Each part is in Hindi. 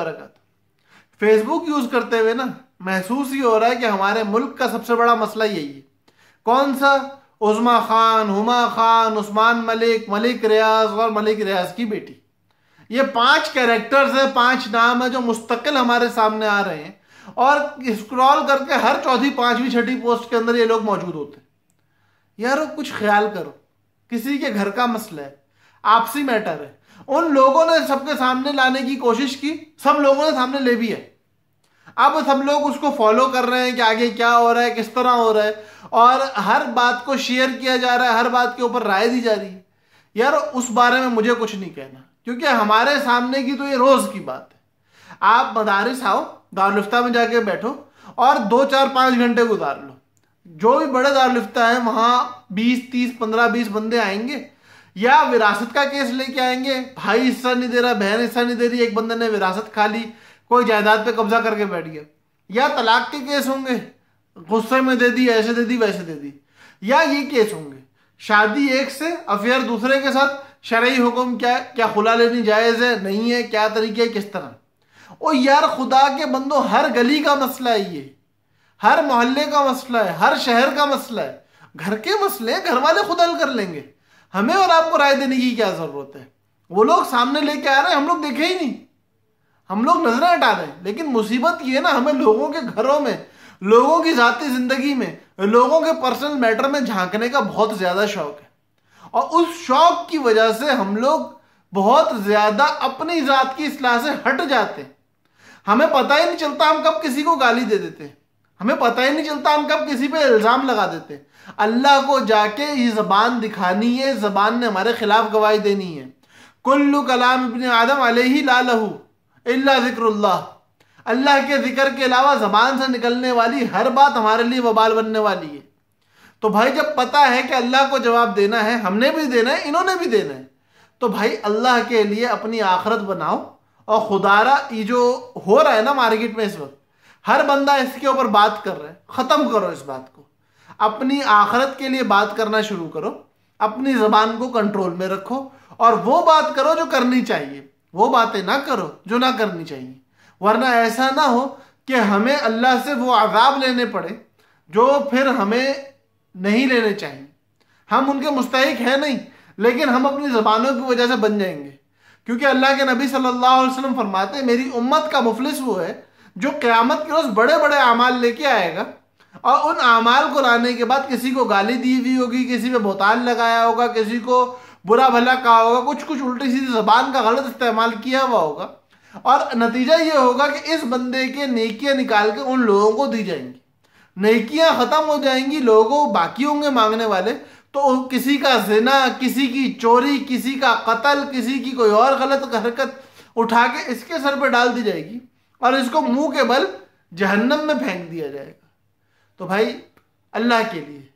बरकत फेसबुक यूज करते हुए ना महसूस ही हो रहा है कि हमारे मुल्क का सबसे बड़ा मसला यही है कौन सा उजमा खान हुमा खान उस्मान मलिक मलिक रियाज और मलिक रियाज की बेटी ये पांच कैरेक्टर्स हैं पांच नाम है जो मुस्तकिल हमारे सामने आ रहे हैं और स्क्रॉल करके हर चौथी पांचवी छठी पोस्ट के अंदर ये लोग मौजूद होते हैं यार कुछ ख्याल करो किसी के घर का मसला है आपसी मैटर है उन लोगों ने सबके सामने लाने की कोशिश की सब लोगों ने सामने ले भी है अब सब लोग उसको फॉलो कर रहे हैं कि आगे क्या हो रहा है किस तरह हो रहा है और हर बात को शेयर किया जा रहा है हर बात के ऊपर राय दी जा रही है यार उस बारे में मुझे कुछ नहीं कहना क्योंकि हमारे सामने की तो ये रोज की बात है आप मदारिस आओ दारुलफ्ता में जाके बैठो और दो चार पांच घंटे गुजार लो जो भी बड़े दारुलफ्ता है वहां बीस तीस पंद्रह बीस बंदे आएंगे या विरासत का केस लेके आएंगे भाई हिस्सा नहीं दे रहा बहन हिस्सा नहीं दे रही एक बंदे ने विरासत खा ली कोई जायदाद पे कब्जा करके बैठ गया या तलाक के केस होंगे गुस्से में दे दी ऐसे दे दी वैसे दे दी या ये केस होंगे शादी एक से अफेयर दूसरे के साथ शरा हुक्म क्या क्या खुला लेनी जायज़ है नहीं है क्या तरीके है किस तरह और यार खुदा के बंदो हर गली का मसला है ये हर मोहल्ले का मसला है हर शहर का मसला है घर के मसले घर वाले खुद हल कर लेंगे हमें और आपको राय देने की क्या ज़रूरत है वो लोग सामने लेके आ रहे हैं हम लोग देखे ही नहीं हम लोग नजरें हटा रहे हैं लेकिन मुसीबत ये है ना हमें लोगों के घरों में लोगों की जाती जिंदगी में लोगों के पर्सनल मैटर में झांकने का बहुत ज़्यादा शौक है और उस शौक की वजह से हम लोग बहुत ज़्यादा अपनी ज़ात की असलाह से हट जाते हमें पता ही नहीं चलता हम कब किसी को गाली दे देते हैं हमें पता ही नहीं चलता हम कब किसी पे इल्ज़ाम लगा देते अल्लाह को जाके ये ज़बान दिखानी है ज़बान ने हमारे ख़िलाफ़ गवाही देनी है कुल्लु कलाम इबन आदम अलही ला लहू अल्ला ज़िक्रल्ला अल्लाह के ज़िक्र के अलावा ज़बान से निकलने वाली हर बात हमारे लिए वबाल बनने वाली है तो भाई जब पता है कि अल्लाह को जवाब देना है हमने भी देना है इन्होंने भी देना है तो भाई अल्लाह के लिए अपनी आखरत बनाओ और खुदारा ये जो हो रहा है ना मार्केट में इस वक्त हर बंदा इसके ऊपर बात कर रहा है ख़त्म करो इस बात को अपनी आखरत के लिए बात करना शुरू करो अपनी ज़बान को कंट्रोल में रखो और वो बात करो जो करनी चाहिए वो बातें ना करो जो ना करनी चाहिए वरना ऐसा ना हो कि हमें अल्लाह से वो आज़ाब लेने पड़े जो फिर हमें नहीं लेने चाहिए हम उनके मुस्तक हैं नहीं लेकिन हम अपनी ज़बानों की वजह से बन जाएंगे क्योंकि अल्लाह के नबी सल्लल्लाहु अलैहि वसल्लम फरमाते मेरी उम्मत का मुफलिस वो है जो क़्यामत के रोज़ बड़े बड़े अमाल लेके आएगा और उन अमाल को लाने के बाद किसी को गाली दी हुई होगी किसी पे बोतान लगाया होगा किसी को बुरा भला कहा होगा कुछ कुछ उल्टी सीधी जबान का गलत इस्तेमाल किया हुआ होगा और नतीजा ये होगा कि इस बंदे के नेकियां निकाल के उन लोगों को दी जाएंगी नेकियां ख़त्म हो जाएंगी लोगों बाकी होंगे मांगने वाले तो किसी का जना किसी की चोरी किसी का कत्ल किसी की कोई और गलत हरकत उठा के इसके सर पर डाल दी जाएगी और इसको मुंह के बल जहन्नम में फेंक दिया जाएगा तो भाई अल्लाह के लिए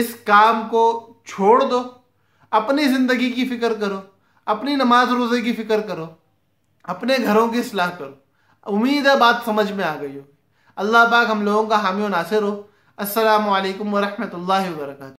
इस काम को छोड़ दो अपनी ज़िंदगी की फ़िक्र करो अपनी नमाज रोज़े की फ़िक्र करो अपने घरों की सलाह करो उम्मीद है बात समझ में आ गई होगी अल्लाह पाक हम लोगों का हामी नासिर हो असलकम वरहमल वर्का